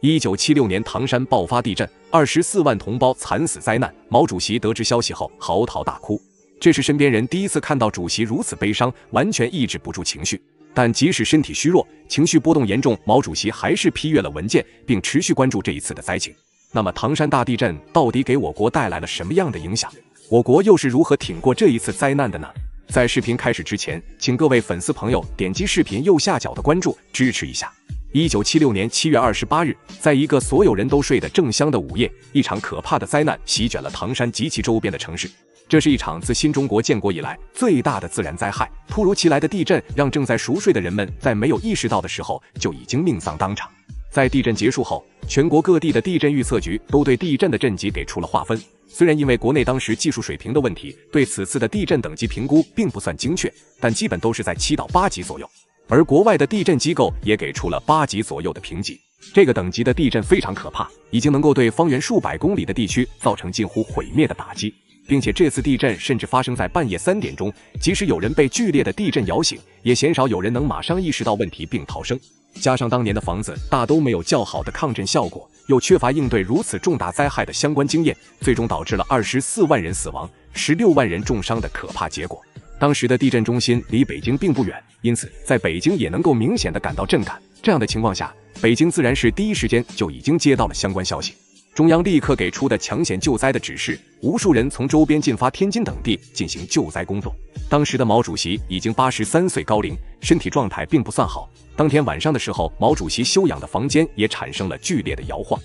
一九七六年，唐山爆发地震，二十四万同胞惨死灾难。毛主席得知消息后，嚎啕大哭。这是身边人第一次看到主席如此悲伤，完全抑制不住情绪。但即使身体虚弱，情绪波动严重，毛主席还是批阅了文件，并持续关注这一次的灾情。那么，唐山大地震到底给我国带来了什么样的影响？我国又是如何挺过这一次灾难的呢？在视频开始之前，请各位粉丝朋友点击视频右下角的关注，支持一下。一九七六年七月二十八日，在一个所有人都睡得正香的午夜，一场可怕的灾难席卷了唐山及其周边的城市。这是一场自新中国建国以来最大的自然灾害。突如其来的地震让正在熟睡的人们，在没有意识到的时候就已经命丧当场。在地震结束后，全国各地的地震预测局都对地震的震级给出了划分。虽然因为国内当时技术水平的问题，对此次的地震等级评估并不算精确，但基本都是在七到八级左右。而国外的地震机构也给出了八级左右的评级，这个等级的地震非常可怕，已经能够对方圆数百公里的地区造成近乎毁灭的打击。并且这次地震甚至发生在半夜三点钟，即使有人被剧烈的地震摇醒，也鲜少有人能马上意识到问题并逃生。加上当年的房子大都没有较好的抗震效果，又缺乏应对如此重大灾害的相关经验，最终导致了二十四万人死亡、十六万人重伤的可怕结果。当时的地震中心离北京并不远，因此在北京也能够明显的感到震感。这样的情况下，北京自然是第一时间就已经接到了相关消息，中央立刻给出的抢险救灾的指示，无数人从周边进发天津等地进行救灾工作。当时的毛主席已经八十三岁高龄，身体状态并不算好。当天晚上的时候，毛主席休养的房间也产生了剧烈的摇晃。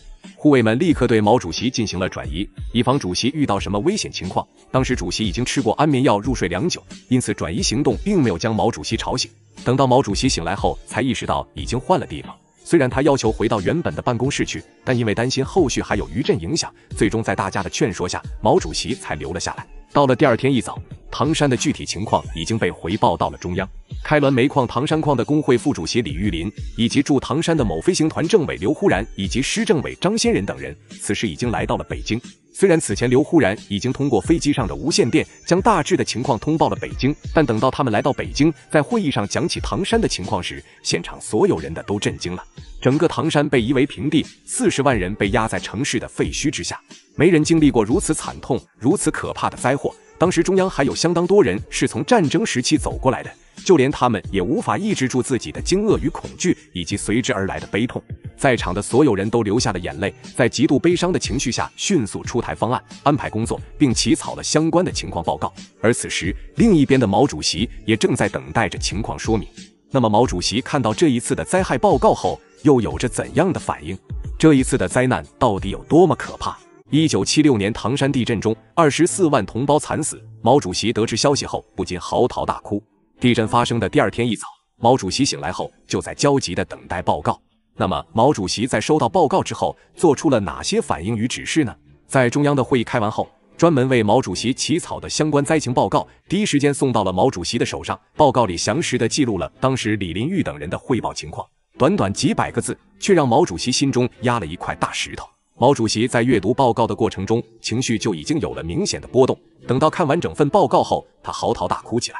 护卫们立刻对毛主席进行了转移，以防主席遇到什么危险情况。当时主席已经吃过安眠药入睡良久，因此转移行动并没有将毛主席吵醒。等到毛主席醒来后，才意识到已经换了地方。虽然他要求回到原本的办公室去，但因为担心后续还有余震影响，最终在大家的劝说下，毛主席才留了下来。到了第二天一早，唐山的具体情况已经被回报到了中央。开滦煤矿唐山矿的工会副主席李玉林，以及驻唐山的某飞行团政委刘忽然，以及师政委张先仁等人，此时已经来到了北京。虽然此前刘忽然已经通过飞机上的无线电将大致的情况通报了北京，但等到他们来到北京，在会议上讲起唐山的情况时，现场所有人的都震惊了。整个唐山被夷为平地，四十万人被压在城市的废墟之下，没人经历过如此惨痛、如此可怕的灾祸。当时中央还有相当多人是从战争时期走过来的，就连他们也无法抑制住自己的惊愕与恐惧，以及随之而来的悲痛。在场的所有人都流下了眼泪，在极度悲伤的情绪下，迅速出台方案，安排工作，并起草了相关的情况报告。而此时，另一边的毛主席也正在等待着情况说明。那么，毛主席看到这一次的灾害报告后，又有着怎样的反应？这一次的灾难到底有多么可怕？一九七六年唐山地震中，二十四万同胞惨死。毛主席得知消息后，不禁嚎啕大哭。地震发生的第二天一早，毛主席醒来后，就在焦急地等待报告。那么，毛主席在收到报告之后，做出了哪些反应与指示呢？在中央的会议开完后，专门为毛主席起草的相关灾情报告，第一时间送到了毛主席的手上。报告里详实的记录了当时李林玉等人的汇报情况，短短几百个字，却让毛主席心中压了一块大石头。毛主席在阅读报告的过程中，情绪就已经有了明显的波动。等到看完整份报告后，他嚎啕大哭起来，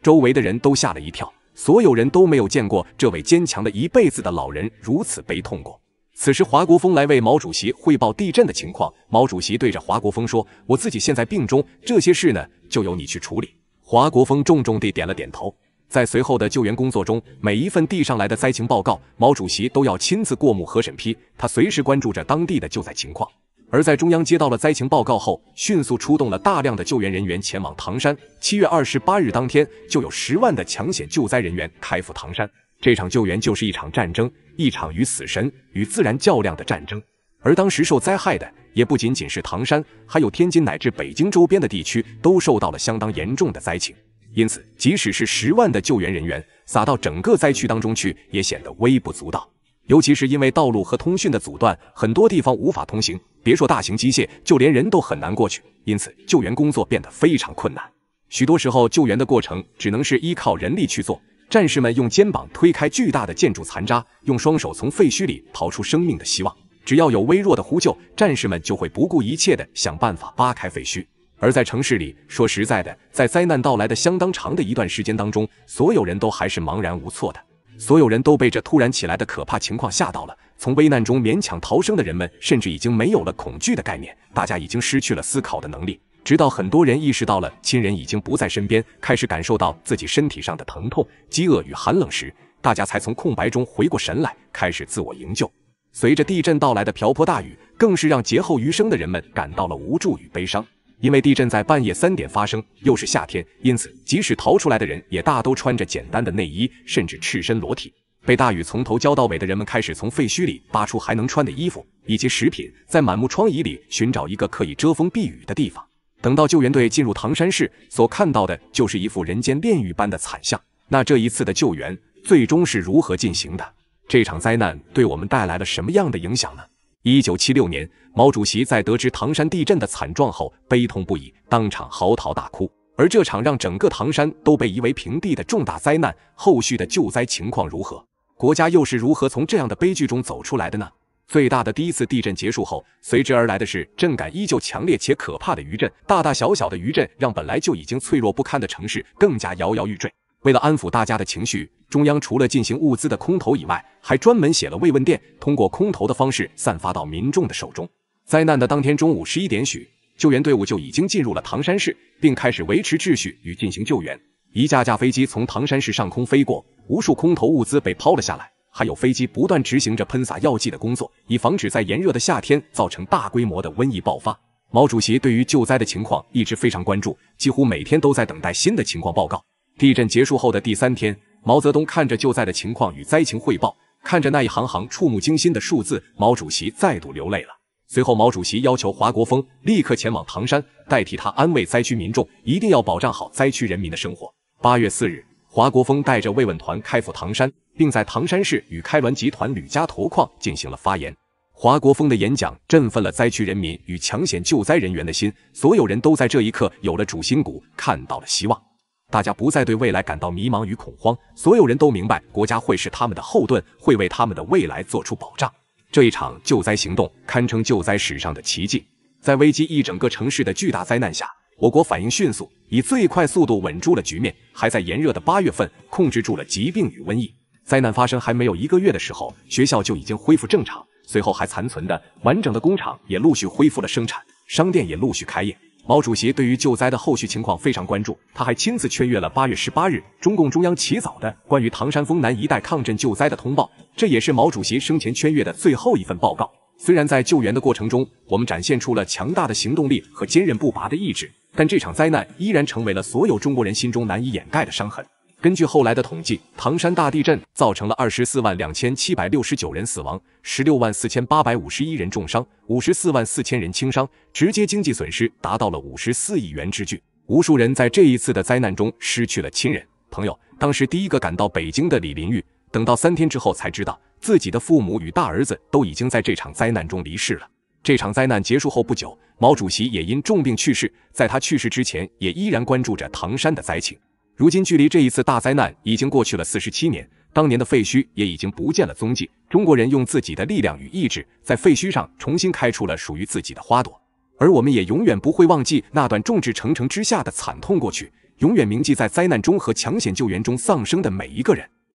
周围的人都吓了一跳。所有人都没有见过这位坚强了一辈子的老人如此悲痛过。此时，华国锋来为毛主席汇报地震的情况。毛主席对着华国锋说：“我自己现在病中，这些事呢，就由你去处理。”华国锋重重地点了点头。在随后的救援工作中，每一份递上来的灾情报告，毛主席都要亲自过目和审批。他随时关注着当地的救灾情况。而在中央接到了灾情报告后，迅速出动了大量的救援人员前往唐山。七月二十八日当天，就有十万的抢险救灾人员开赴唐山。这场救援就是一场战争，一场与死神、与自然较量的战争。而当时受灾害的也不仅仅是唐山，还有天津乃至北京周边的地区都受到了相当严重的灾情。因此，即使是十万的救援人员撒到整个灾区当中去，也显得微不足道。尤其是因为道路和通讯的阻断，很多地方无法通行。别说大型机械，就连人都很难过去，因此救援工作变得非常困难。许多时候，救援的过程只能是依靠人力去做。战士们用肩膀推开巨大的建筑残渣，用双手从废墟里逃出生命的希望。只要有微弱的呼救，战士们就会不顾一切的想办法扒开废墟。而在城市里，说实在的，在灾难到来的相当长的一段时间当中，所有人都还是茫然无措的。所有人都被这突然起来的可怕情况吓到了。从危难中勉强逃生的人们，甚至已经没有了恐惧的概念，大家已经失去了思考的能力。直到很多人意识到了亲人已经不在身边，开始感受到自己身体上的疼痛、饥饿与寒冷时，大家才从空白中回过神来，开始自我营救。随着地震到来的瓢泼大雨，更是让劫后余生的人们感到了无助与悲伤。因为地震在半夜三点发生，又是夏天，因此即使逃出来的人，也大都穿着简单的内衣，甚至赤身裸体。被大雨从头浇到尾的人们开始从废墟里扒出还能穿的衣服以及食品，在满目疮痍里寻找一个可以遮风避雨的地方。等到救援队进入唐山市，所看到的就是一副人间炼狱般的惨象。那这一次的救援最终是如何进行的？这场灾难对我们带来了什么样的影响呢？一九七六年，毛主席在得知唐山地震的惨状后悲痛不已，当场嚎啕大哭。而这场让整个唐山都被夷为平地的重大灾难，后续的救灾情况如何？国家又是如何从这样的悲剧中走出来的呢？最大的第一次地震结束后，随之而来的是震感依旧强烈且可怕的余震，大大小小的余震让本来就已经脆弱不堪的城市更加摇摇欲坠。为了安抚大家的情绪，中央除了进行物资的空投以外，还专门写了慰问电，通过空投的方式散发到民众的手中。灾难的当天中午十一点许，救援队伍就已经进入了唐山市，并开始维持秩序与进行救援。一架架飞机从唐山市上空飞过，无数空投物资被抛了下来，还有飞机不断执行着喷洒药剂的工作，以防止在炎热的夏天造成大规模的瘟疫爆发。毛主席对于救灾的情况一直非常关注，几乎每天都在等待新的情况报告。地震结束后的第三天，毛泽东看着救灾的情况与灾情汇报，看着那一行行触目惊心的数字，毛主席再度流泪了。随后，毛主席要求华国锋立刻前往唐山，代替他安慰灾区民众，一定要保障好灾区人民的生活。八月四日，华国锋带着慰问团开赴唐山，并在唐山市与开滦集团吕家坨矿进行了发言。华国锋的演讲振奋了灾区人民与抢险救灾人员的心，所有人都在这一刻有了主心骨，看到了希望。大家不再对未来感到迷茫与恐慌，所有人都明白国家会是他们的后盾，会为他们的未来做出保障。这一场救灾行动堪称救灾史上的奇迹，在危机一整个城市的巨大灾难下。我国反应迅速，以最快速度稳住了局面，还在炎热的八月份控制住了疾病与瘟疫。灾难发生还没有一个月的时候，学校就已经恢复正常，随后还残存的完整的工厂也陆续恢复了生产，商店也陆续开业。毛主席对于救灾的后续情况非常关注，他还亲自圈阅了八月十八日中共中央起草的关于唐山丰南一带抗震救灾的通报，这也是毛主席生前圈阅的最后一份报告。虽然在救援的过程中，我们展现出了强大的行动力和坚韧不拔的意志。但这场灾难依然成为了所有中国人心中难以掩盖的伤痕。根据后来的统计，唐山大地震造成了二十四万两千七百六十九人死亡，十六万四千八百五十一人重伤，五十四万四千人轻伤，直接经济损失达到了五十四亿元之巨。无数人在这一次的灾难中失去了亲人朋友。当时第一个赶到北京的李林玉，等到三天之后才知道自己的父母与大儿子都已经在这场灾难中离世了。这场灾难结束后不久。毛主席也因重病去世，在他去世之前，也依然关注着唐山的灾情。如今，距离这一次大灾难已经过去了四十七年，当年的废墟也已经不见了踪迹。中国人用自己的力量与意志，在废墟上重新开出了属于自己的花朵。而我们也永远不会忘记那段众志成城之下的惨痛过去，永远铭记在灾难中和抢险救援中丧生的每一个人。